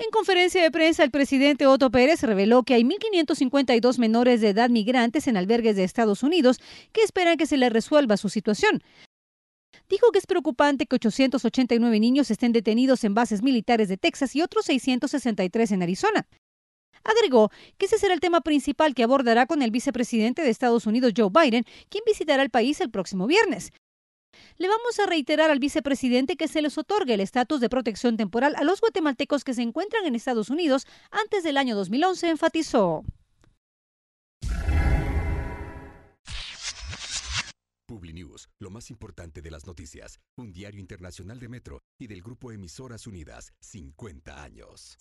En conferencia de prensa, el presidente Otto Pérez reveló que hay 1.552 menores de edad migrantes en albergues de Estados Unidos que esperan que se les resuelva su situación. Dijo que es preocupante que 889 niños estén detenidos en bases militares de Texas y otros 663 en Arizona. Agregó que ese será el tema principal que abordará con el vicepresidente de Estados Unidos, Joe Biden, quien visitará el país el próximo viernes. Le vamos a reiterar al vicepresidente que se les otorgue el estatus de protección temporal a los guatemaltecos que se encuentran en Estados Unidos antes del año 2011, enfatizó. PubliNews, lo más importante de las noticias, un diario internacional de Metro y del grupo Emisoras Unidas, 50 años.